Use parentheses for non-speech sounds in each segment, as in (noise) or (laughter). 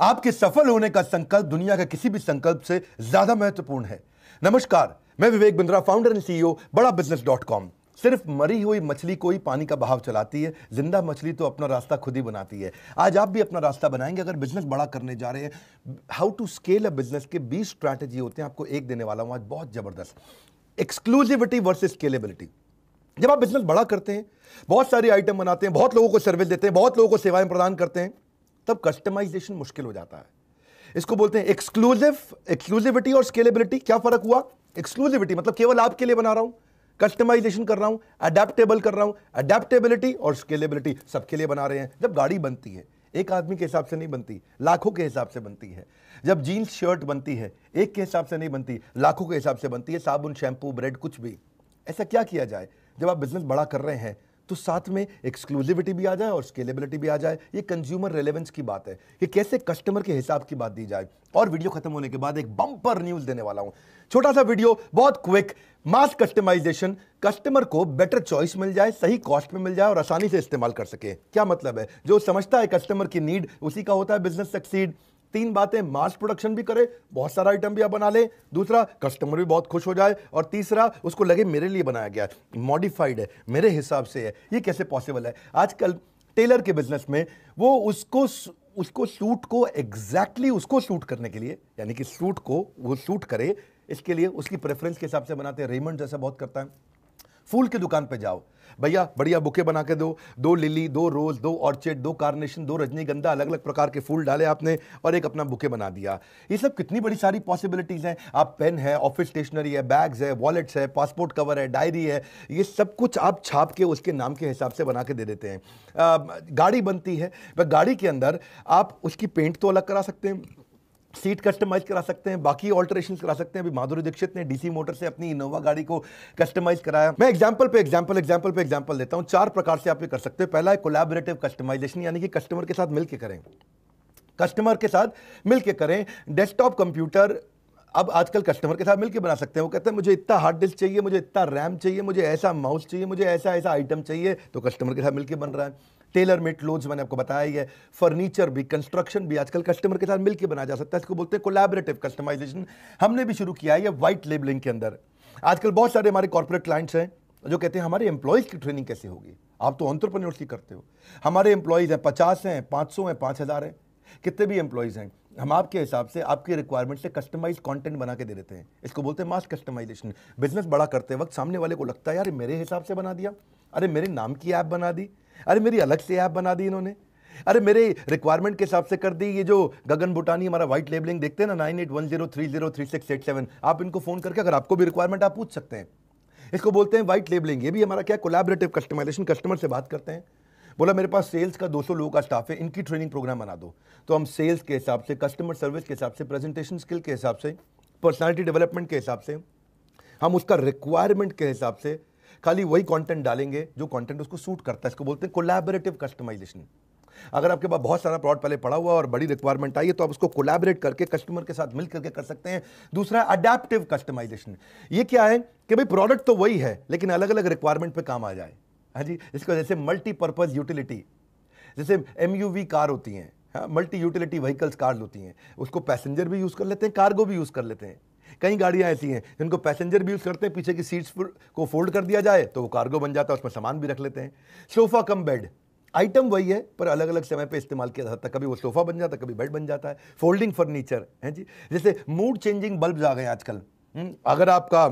आपके सफल होने का संकल्प दुनिया के किसी भी संकल्प से ज्यादा महत्वपूर्ण है नमस्कार मैं Vivek Bindra founder and CEO Bada business dot com सिर्फ मरी हुई मछली को ही पानी का बहाव चलाती है जिंदा मछली तो अपना रास्ता खुद ही बनाती है आज आप भी अपना रास्ता बनाएंगे अगर बिजनेस बड़ा करने जा रहे हैं how to scale a business के बीस स्ट्रैटेजी होते हैं आपको एक देने वाला हूं आज बहुत जबरदस्त एक्सक्लूसिविटी वर्सेस स्केलेबिलिटी जब आप बिजनेस बड़ा करते हैं बहुत सारी आइटम बनाते हैं बहुत लोगों को सर्विस देते हैं बहुत लोगों को सेवाएं प्रदान करते हैं तब कस्टमाइजेशन मुश्किल हो जाता है इसको बोलते हैं एक्सक्लूसिव एक्सक्लूसिविटी और स्केलेबिलिटी क्या फर्क हुआ एक्सक्लूसिविटी मतलब केवल आपके लिए बना रहा हूं कस्टमाइजेशन कर रहा हूं अडेप्टेबल कर रहा हूं अडेप्टेबिलिटी और स्केलेबिलिटी सबके लिए बना रहे हैं जब गाड़ी बनती है एक आदमी के हिसाब से नहीं बनती लाखों के हिसाब से बनती है जब जीन्स शर्ट बनती है एक के हिसाब से नहीं बनती लाखों के हिसाब से बनती है साबुन शैम्पू ब्रेड कुछ भी ऐसा क्या किया जाए जब आप बिजनेस बड़ा कर रहे हैं तो साथ में एक्सक्लूसिविटी भी आ जाए और स्केलेबिलिटी भी आ जाए ये कंज्यूमर रेलेवेंस की बात है कि कैसे कस्टमर के हिसाब की बात दी जाए और वीडियो खत्म होने के बाद एक बम्पर न्यूज देने वाला हूं छोटा सा वीडियो बहुत क्विक मास कस्टमाइजेशन कस्टमर को बेटर चॉइस मिल जाए सही कॉस्ट में मिल जाए और आसानी से इस्तेमाल कर सके क्या मतलब है जो समझता है कस्टमर की नीड उसी का होता है बिजनेस सक्सीड तीन बातें मास प्रोडक्शन भी करे बहुत सारा आइटम भी आप बना लें दूसरा कस्टमर भी बहुत खुश हो जाए और तीसरा उसको लगे मेरे लिए बनाया गया मॉडिफाइड है मेरे हिसाब से है ये कैसे पॉसिबल है आजकल टेलर के बिजनेस में वो उसको उसको सूट को एग्जैक्टली exactly उसको सूट करने के लिए यानी कि सूट को वो सूट करे इसके लिए उसकी प्रेफरेंस के हिसाब से बनाते हैं रेमंड जैसा बहुत करता है फूल की दुकान पर जाओ भैया बढ़िया बुके बना के दो दो लिली दो रोज़ दो ऑर्चिड दो कार्नेशन दो रजनीगंधा अलग अलग प्रकार के फूल डाले आपने और एक अपना बुके बना दिया ये सब कितनी बड़ी सारी पॉसिबिलिटीज़ हैं आप पेन है ऑफिस स्टेशनरी है बैग्स है वॉलेट्स है पासपोर्ट कवर है डायरी है ये सब कुछ आप छाप के उसके नाम के हिसाब से बना के दे देते हैं गाड़ी बनती है वह गाड़ी के अंदर आप उसकी पेंट तो अलग करा सकते हैं सीट कस्टमाइज करा सकते हैं बाकी ऑल्टरेशन करा सकते हैं अभी माधुरी दीक्षित ने डीसी मोटर से अपनी इनोवा गाड़ी को कस्टमाइज कराया मैं एग्जांपल पे एग्जांपल एग्जांपल पे एग्जांपल देता हूँ चार प्रकार से आप ये कर सकते हैं पहला है कोलैबोरेटिव कस्टमाइजेशन यानी कि कस्टमर के साथ मिलकर करें कस्टमर के साथ मिलकर करें डेस्कटॉप कंप्यूटर अब आजकल कस्टमर के साथ मिलकर बना सकते हैं वो कहते हैं मुझे इतना हार्ड डिस्क चाहिए मुझे इतना रैम चाहिए मुझे ऐसा माउस चाहिए मुझे ऐसा ऐसा आइटम चाहिए तो कस्टमर के साथ मिलकर बन रहा है टेलर मेड क्लोथ्स मैंने आपको बताया ही है फर्नीचर भी कंस्ट्रक्शन भी आजकल कस्टमर के साथ मिलकर बनाया जा सकता है इसको बोलते हैं कोलैबोरेटिव कस्टमाइजेशन हमने भी शुरू किया है वाइट लेबलिंग के अंदर आजकल बहुत सारे हमारे कॉर्पोरेट क्लाइंट्स हैं जो कहते हैं हमारे एम्प्लॉयज़ की ट्रेनिंग कैसे होगी आप तो ऑन्टरप्रनोर्स की करते हो हमारे एम्प्लॉयज़ हैं पचास हैं पाँच सौ हैं पाँच हज़ार हैं कितने भी एम्प्लॉयज़ हैं हम आपके हिसाब से आपकी रिक्वायरमेंट से कस्टमाइज कंटेंट बना के दे देते हैं इसको बोलते हैं मास कस्टमाइजेशन बिजनेस बड़ा करते वक्त सामने वाले को लगता है यार मेरे हिसाब से बना दिया अरे मेरे नाम की ऐप बना दी अरे मेरी अलग से ऐप बना दी इन्होंने अरे मेरे रिक्वायरमेंट के हिसाब से कर दी ये जो गगन भूटानी हमारा व्हाइट लेबलिंग देखते हैं ना nine eight one zero three zero three six eight seven आप इनको फ़ोन करके अगर आपको भी रिक्वायरमेंट आप पूछ सकते हैं इसको बोलते हैं व्हाइट लेबलिंग ये भी हमारा क्या कोलैबोरेटिव कस्टमाइजेशन कस्टमर से बात करते हैं बोला मेरे पास सेल्स का 200 लोगों का स्टाफ है इनकी ट्रेनिंग प्रोग्राम बना दो तो हम सेल्स के हिसाब से कस्टमर सर्विस के हिसाब से प्रेजेंटेशन स्किल के हिसाब से पर्सनालिटी डेवलपमेंट के हिसाब से हम उसका रिक्वायरमेंट के हिसाब से खाली वही कंटेंट डालेंगे जो कंटेंट उसको सूट करता है इसको बोलते हैं कोलैबोरेटिव कस्टमाइजेशन अगर आपके पास बहुत सारा प्रॉड पहले पड़ा हुआ और बड़ी रिक्वायरमेंट आई है तो आप उसको कोलैबोरेट करके कस्टमर के साथ मिल करके कर सकते हैं दूसरा अडेप्टिव कस्टमाइजेशन ये क्या है कि भाई प्रोडक्ट तो वही है लेकिन अलग अलग रिक्वायरमेंट पर काम आ जाए हाँ जी इसको जैसे मल्टीपर्पज़ यूटिलिटी जैसे एम कार होती हैं हाँ मल्टी यूटिलिटी व्हीकल्स कार होती हैं उसको पैसेंजर भी यूज़ कर लेते हैं कार्गो भी यूज़ कर लेते हैं कई गाड़ियाँ ऐसी हैं जिनको पैसेंजर भी यूज़ करते हैं पीछे की सीट्स को फोल्ड कर दिया जाए तो वो कार्गो बन जाता है उसमें सामान भी रख लेते हैं सोफ़ा कम बेड आइटम वही है पर अलग अलग समय पे इस्तेमाल किया जाता है कभी वो सोफ़ा बन जाता है कभी बेड बन जाता है फोल्डिंग फर्नीचर है जी जैसे मूड चेंजिंग बल्ब आ गए आजकल हम्म, अगर आपका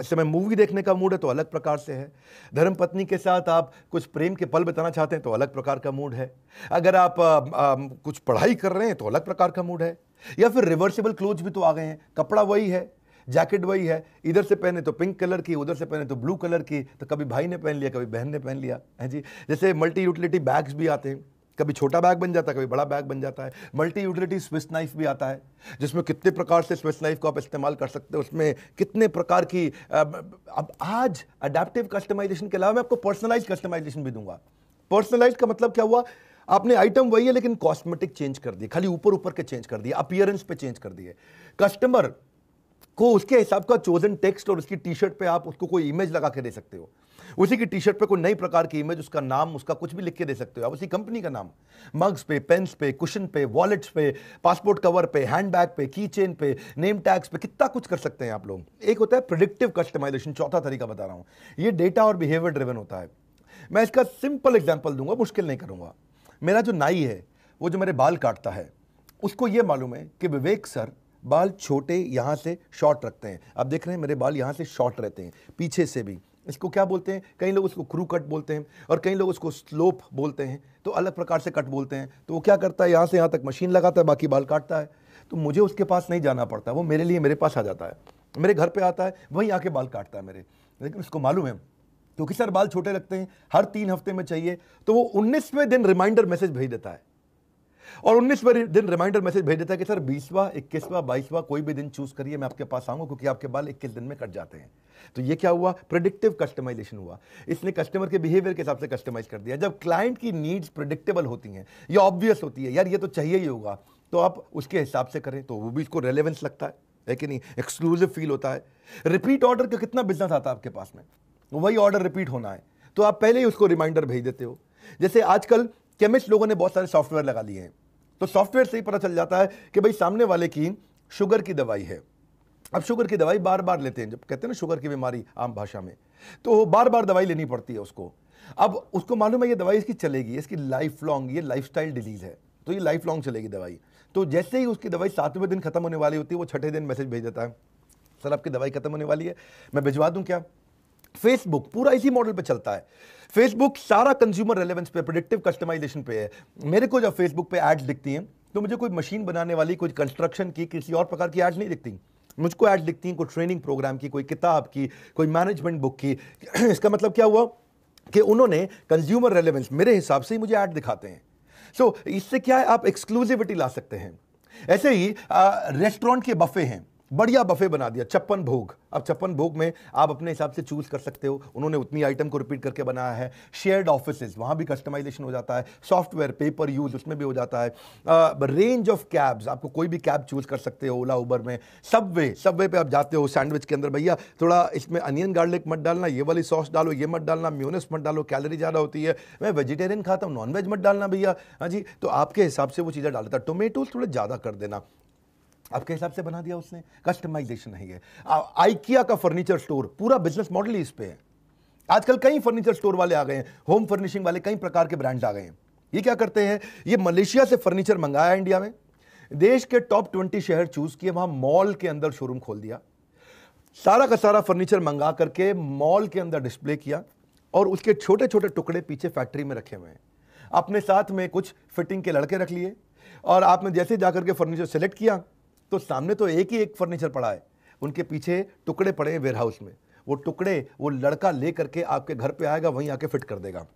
इस समय मूवी देखने का मूड है तो अलग प्रकार से है धर्म पत्नी के साथ आप कुछ प्रेम के पल बताना चाहते हैं तो अलग प्रकार का मूड है अगर आप आ, आ, कुछ पढ़ाई कर रहे हैं तो अलग प्रकार का मूड है या फिर रिवर्सिबल क्लोज भी तो आ गए हैं कपड़ा वही है जैकेट वही है इधर से पहने तो पिंक कलर की उधर से पहने तो ब्लू कलर की तो कभी भाई ने पहन लिया कभी बहन ने पहन लिया है जी जैसे मल्टी यूटिलिटी बैग्स भी आते हैं कभी छोटा बैग बन जाता है कभी बड़ा बैग बन जाता है मल्टी यूटिलिटी स्विस नाइफ भी आता है जिसमें कितने प्रकार से स्विस नाइफ को आप इस्तेमाल कर सकते हैं उसमें कितने प्रकार की अब आज अडेप्टिव कस्टमाइजेशन के अलावा मैं आपको पर्सनलाइज कस्टमाइजेशन भी दूंगा पर्सनलाइज का मतलब क्या हुआ आपने आइटम वही है लेकिन कॉस्मेटिक चेंज कर दिए खाली ऊपर ऊपर के चेंज कर दिए अपियरेंस पे चेंज कर दिए कस्टमर को उसके हिसाब का चोजन टेक्स्ट और उसकी टी शर्ट पर आप उसको कोई इमेज लगा के दे सकते हो उसी की टी शर्ट पर कोई नई प्रकार की इमेज उसका नाम उसका कुछ भी लिख के दे सकते हो आप उसी कंपनी का नाम मग्स पे पेन्स पे कुशन पे वॉलेट्स पे पासपोर्ट कवर पे हैंड बैग पे की चेन पे नेम टैग्स पे कितना कुछ कर सकते हैं आप लोग एक होता है प्रोडिक्टिव कस्टमाइजेशन चौथा तरीका बता रहा हूँ ये डेटा और बिहेवियर ड्रिवन होता है मैं इसका सिंपल एग्जाम्पल दूंगा मुश्किल नहीं करूंगा मेरा जो नाई है वो जो मेरे बाल काटता है उसको ये मालूम है कि विवेक सर बाल छोटे यहाँ से शॉर्ट रखते हैं आप देख रहे हैं मेरे बाल यहाँ से शॉर्ट रहते हैं पीछे से भी इसको क्या बोलते हैं कई लोग उसको क्रू कट बोलते हैं और कई लोग उसको स्लोप बोलते हैं तो अलग प्रकार से कट बोलते हैं तो वो क्या करता है यहाँ से यहाँ तक मशीन लगाता है बाकी बाल काटता है तो मुझे उसके पास नहीं जाना पड़ता वो मेरे लिए मेरे पास आ जाता है मेरे घर पर आता है वहीं आके बाल काटता है मेरे लेकिन उसको मालूम है क्योंकि सर बाल छोटे लगते हैं हर तीन हफ्ते में चाहिए तो वो उन्नीसवें दिन रिमाइंडर मैसेज भेज देता है और उन्नीसवें दिन रिमाइंडर मैसेज भेज देता है कि सर बीसवा इक्कीसवा बाईसवा कोई भी दिन चूज करिए मैं आपके पास आऊंगा क्योंकि आपके बाल इक्कीस दिन में कट जाते हैं तो ये क्या हुआ प्रिडिक्टिव कस्टमाइजेशन हुआ इसने कस्टमर के बिहेवियर के हिसाब से कस्टमाइज कर दिया जब क्लाइंट की नीड्स प्रिडिक्टेबल होती हैं या ऑब्वियस होती है यार ये तो चाहिए ही होगा तो आप उसके हिसाब से करें तो वो भी इसको रेलेवेंस लगता है लेकिन एक्सक्लूसिव फील होता है रिपीट ऑर्डर का कितना बिजनेस आता है आपके पास में वही ऑर्डर रिपीट होना है तो आप पहले ही उसको रिमाइंडर भेज देते हो जैसे आजकल केमिस्ट लोगों ने बहुत सारे सॉफ्टवेयर लगा लिए हैं तो सॉफ्टवेयर से ही पता चल जाता है कि भाई सामने वाले की शुगर की दवाई है अब शुगर की दवाई बार बार लेते हैं जब कहते हैं ना शुगर की बीमारी आम भाषा में तो बार बार दवाई लेनी पड़ती है उसको अब उसको मालूम है ये दवाई इसकी चलेगी इसकी लाइफ लॉन्ग ये लाइफ डिजीज़ है तो ये लाइफ लॉन्ग चलेगी दवाई तो जैसे ही उसकी दवाई सातवें दिन खत्म होने वाली होती है वो छठे दिन मैसेज भेज देता है सर आपकी दवाई खत्म होने वाली है मैं भिजवा दूँ क्या फेसबुक पूरा इसी मॉडल पे चलता है फेसबुक सारा कंज्यूमर रेलेवेंस पे प्रोडिक्टिव कस्टमाइजेशन पे है मेरे को जब फेसबुक पे एड्स दिखती हैं तो मुझे कोई मशीन बनाने वाली कोई कंस्ट्रक्शन की किसी और प्रकार की एड्स नहीं दिखती मुझको एड्स दिखती हैं कोई ट्रेनिंग प्रोग्राम की कोई किताब की कोई मैनेजमेंट बुक की (clears throat) इसका मतलब क्या हुआ कि उन्होंने कंज्यूमर रेलेवेंस मेरे हिसाब से ही मुझे ऐड दिखाते हैं सो so, इससे क्या है आप एक्सक्लूसिविटी ला सकते हैं ऐसे ही रेस्टोरेंट के बफे हैं बढ़िया बफे बना दिया छप्पन भोग अब छप्पन भोग में आप अपने हिसाब से चूज़ कर सकते हो उन्होंने उतनी आइटम को रिपीट करके बनाया है शेयर्ड ऑफिस वहाँ भी कस्टमाइजेशन हो जाता है सॉफ्टवेयर पेपर यूज़ उसमें भी हो जाता है रेंज ऑफ कैब्स आपको कोई भी कैब चूज़ कर सकते हो ओला उबर में सब वे सब वे पर आप जाते हो सैंडविच के अंदर भैया थोड़ा इसमें अनियन गार्लिक मत डालना ये वाली सॉस डालो ये मत डालना म्यूनस मत डालो कैलरी ज़्यादा होती है मैं वेजिटेरियन खाता हूँ नॉनवेज मत डालना भैया हाँ जी तो आपके हिसाब से वो चीज़ें डालता है टोमेटोज थोड़े ज़्यादा कर देना आपके हिसाब से बना दिया उसने कस्टमाइजेशन है ये आइकिया का फर्नीचर स्टोर पूरा बिजनेस मॉडल ही इस पे है आजकल कई फर्नीचर स्टोर वाले आ गए हैं होम फर्निशिंग वाले कई प्रकार के ब्रांड्स आ गए हैं ये क्या करते हैं ये मलेशिया से फर्नीचर मंगाया इंडिया में देश के टॉप ट्वेंटी शहर चूज किए वहां मॉल के अंदर शोरूम खोल दिया सारा का सारा फर्नीचर मंगा करके मॉल के अंदर डिस्प्ले किया और उसके छोटे छोटे टुकड़े पीछे फैक्ट्री में रखे हुए हैं अपने साथ में कुछ फिटिंग के लड़के रख लिए और आपने जैसे जाकर के फर्नीचर सेलेक्ट किया तो सामने तो एक ही एक फर्नीचर पड़ा है उनके पीछे टुकड़े पड़े हैं वेयर हाउस में वो टुकड़े वो लड़का ले करके आपके घर पे आएगा वहीं आके फिट कर देगा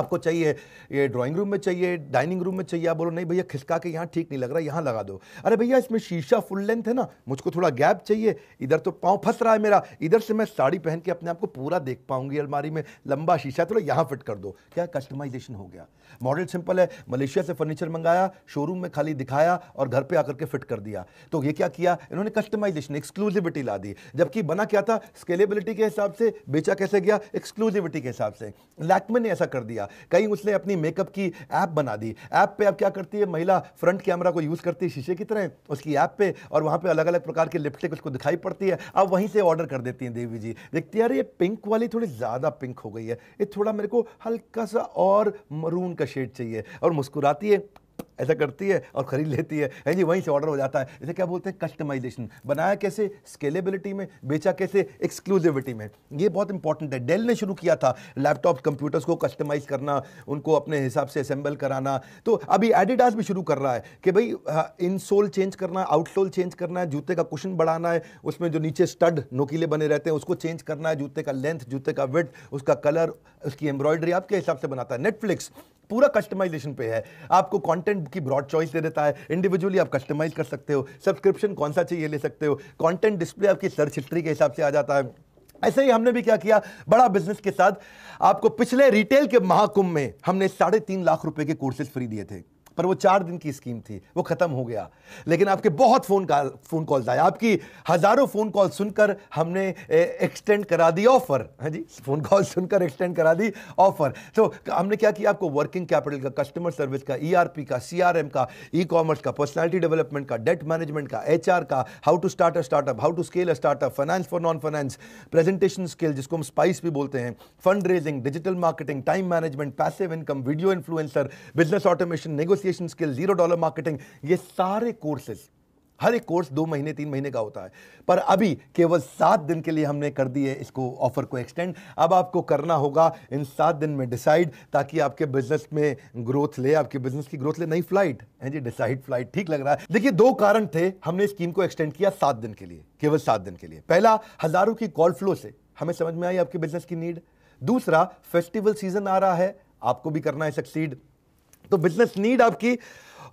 आपको चाहिए ये ड्राइंग रूम में चाहिए डाइनिंग रूम में चाहिए आप बोलो नहीं भैया खिसका के यहाँ ठीक नहीं लग रहा यहाँ लगा दो अरे भैया इसमें शीशा फुल लेंथ है ना मुझको थोड़ा गैप चाहिए इधर तो पाँव फंस रहा है मेरा इधर से मैं साड़ी पहन के अपने आप को पूरा देख पाऊंगी अलमारी में लंबा शीशा थोड़ा यहाँ फिट कर दो क्या कस्टमाइजेशन हो गया मॉडल सिंपल है मलेशिया से फर्नीचर मंगाया शोरूम में खाली दिखाया और घर पर आकर के फिट कर दिया तो ये क्या किया इन्होंने कस्टमाइजेशन एक्सक्लूसिविटी ला दी जबकि बना क्या था स्केलेबिलिटी के हिसाब से बेचा कैसे गया एक्सक्लूसिविटी के हिसाब से लैकमे ने ऐसा कर दिया दिया कहीं उसने अपनी मेकअप की ऐप बना दी ऐप पे अब क्या करती है महिला फ्रंट कैमरा को यूज़ करती है शीशे की तरह उसकी ऐप पे और वहाँ पे अलग अलग प्रकार के लिपस्टिक उसको दिखाई पड़ती है अब वहीं से ऑर्डर कर देती हैं देवी जी देखती यार ये पिंक वाली थोड़ी ज़्यादा पिंक हो गई है ये थोड़ा मेरे को हल्का सा और मरून का शेड चाहिए और मुस्कुराती है ऐसा करती है और ख़रीद लेती है है जी वहीं से ऑर्डर हो जाता है इसे क्या बोलते हैं कस्टमाइजेशन बनाया कैसे स्केलेबिलिटी में बेचा कैसे एक्सक्लूसिविटी में ये बहुत इंपॉर्टेंट है डेल ने शुरू किया था लैपटॉप कंप्यूटर्स को कस्टमाइज़ करना उनको अपने हिसाब से असेंबल कराना तो अभी एडिडास भी शुरू कर रहा है कि भाई इनसोल चेंज करना आउटसोल चेंज करना है जूते का कुशन बढ़ाना है उसमें जो नीचे स्टड नोकीले बने रहते हैं उसको चेंज करना है जूते का लेंथ जूते का विथ उसका कलर उसकी एम्ब्रॉयडरी आपके हिसाब से बनाता है नेटफ्लिक्स पूरा कस्टमाइजेशन पे है आपको कंटेंट की ब्रॉड चॉइस दे देता है इंडिविजुअली आप कस्टमाइज कर सकते हो सब्सक्रिप्शन कौन सा चाहिए ले सकते हो कंटेंट डिस्प्ले आपकी सर्च हिस्ट्री के हिसाब से आ जाता है ऐसे ही हमने भी क्या किया बड़ा बिजनेस के साथ आपको पिछले रिटेल के महाकुंभ में हमने साढ़े तीन लाख रुपए के कोर्सेज फ्री दिए थे पर वो चार दिन की स्कीम थी वो ख़त्म हो गया लेकिन आपके बहुत फ़ोन कॉल फ़ोन कॉल्स आए आपकी हज़ारों फ़ोन कॉल सुनकर हमने एक्सटेंड करा दी ऑफ़र हाँ जी फ़ोन कॉल सुनकर एक्सटेंड करा दी ऑफ़र तो हमने क्या किया आपको वर्किंग कैपिटल का कस्टमर सर्विस का ईआरपी e का सीआरएम का ई कॉमर्स का पर्सनैलिटी डेवलपमेंट का डेट मैनेजमेंट का एच का how to start a startup how to scale a startup finance for non finance presentation skill जिसको हम स्पाइस भी बोलते हैं fund raising digital marketing time management passive income video influencer business automation nego negotiation skill zero dollar marketing ये सारे courses हर एक course दो महीने तीन महीने का होता है पर अभी केवल सात दिन के लिए हमने कर दिए इसको ऑफर को एक्सटेंड अब आपको करना होगा इन सात दिन में डिसाइड ताकि आपके बिजनेस में ग्रोथ ले आपके बिजनेस की ग्रोथ ले नई फ्लाइट है जी डिसाइड फ्लाइट ठीक लग रहा है देखिए दो कारण थे हमने स्कीम को एक्सटेंड किया सात दिन के लिए केवल सात दिन के लिए पहला हजारों की कॉल फ्लो से हमें समझ में आई आपके बिजनेस की नीड दूसरा फेस्टिवल सीजन आ रहा है आपको भी करना है सक्सीड तो बिजनेस नीड आपकी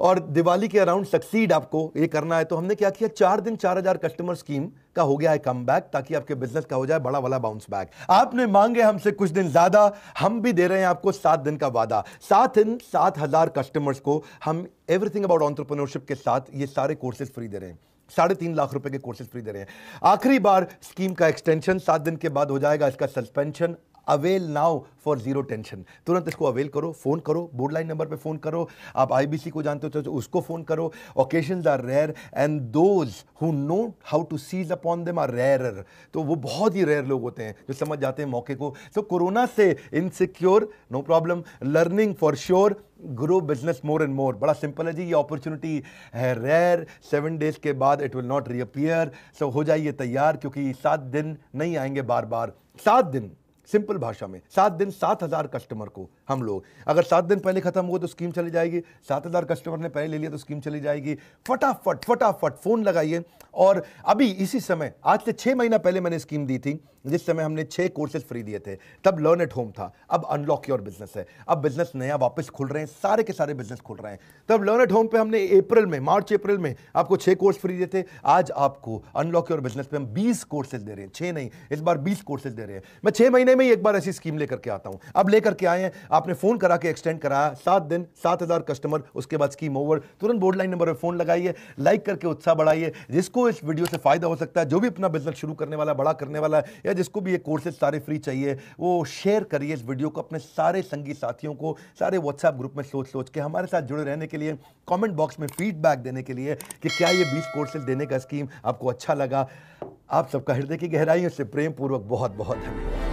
और दिवाली के अराउंड सक्सीड आपको ये करना है तो हमने क्या किया चार दिन चार हजार कस्टमर स्कीम का हो गया है कम बैक ताकि आपके बिजनेस का हो जाए बड़ा वाला बाउंस बैक आपने मांगे हमसे कुछ दिन ज्यादा हम भी दे रहे हैं आपको सात दिन का वादा सात दिन सात हजार कस्टमर्स को हम एवरीथिंग अबाउट ऑन्टरप्रनोरशिप के साथ ये सारे कोर्सेज फ्री दे रहे हैं साढ़े तीन लाख रुपए के कोर्सेज फ्री दे रहे हैं आखिरी बार स्कीम का एक्सटेंशन सात दिन के बाद हो जाएगा इसका suspension avail now for zero tension तुरंत इसको अवेल करो फ़ोन करो बोर्ड लाइन नंबर पे फ़ोन करो आप आईबीसी को जानते हो तो, तो उसको फ़ोन करो occasion are rare and those who know how to seize upon them are rare तो वो बहुत ही रेयर लोग होते हैं जो समझ जाते हैं मौके को तो कोरोना से insecure no problem learning for sure grow business more and more बड़ा सिंपल है जी ये अपॉर्चुनिटी है रेयर सेवन डेज के बाद it will not reappear so हो जाइए तैयार क्योंकि सात दिन नहीं आएंगे बार बार सात दिन सिंपल भाषा में सात दिन सात हज़ार कस्टमर को हम लोग अगर सात दिन पहले ख़त्म हुआ तो स्कीम चली जाएगी सात हज़ार कस्टमर ने पहले ले लिया तो स्कीम चली जाएगी फटाफट फटाफट फ़ोन लगाइए और अभी इसी समय आज से छः महीना पहले मैंने स्कीम दी थी जिस समय हमने छः कोर्सेज फ्री दिए थे तब लर्न एट होम था अब अनलॉक योर बिजनेस है अब बिजनेस नया वापस खुल रहे हैं सारे के सारे बिजनेस खुल रहे हैं तब लर्न एट होम पे हमने अप्रैल में मार्च अप्रैल में आपको छः कोर्स फ्री दिए थे आज आपको अनलॉक योर बिजनेस पे हम बीस कोर्सेज दे रहे हैं छः नहीं इस बार बीस कोर्सेज दे रहे हैं मैं छः महीने में ही एक बार ऐसी स्कीम लेकर के आता हूँ अब लेकर के आए हैं आपने फ़ोन करा के एक्सटेंड कराया सात दिन सात कस्टमर उसके बाद स्कीम ओवर तुरंत बोर्ड लाइन नंबर पर फ़ोन लगाइए लाइक करके उत्साह बढ़ाइए जिसको इस वीडियो से फ़ायदा हो सकता है जो भी अपना बिजनेस शुरू करने वाला बड़ा करने वाला है या जिसको भी ये कोर्सेज सारे फ्री चाहिए वो शेयर करिए इस वीडियो को अपने सारे संगी साथियों को सारे व्हाट्सएप ग्रुप में सोच सोच के हमारे साथ जुड़े रहने के लिए कमेंट बॉक्स में फीडबैक देने के लिए कि क्या ये बीस कोर्सेज देने का स्कीम आपको अच्छा लगा आप सबका हृदय की गहराइयों से प्रेम पूर्वक बहुत बहुत धन्यवाद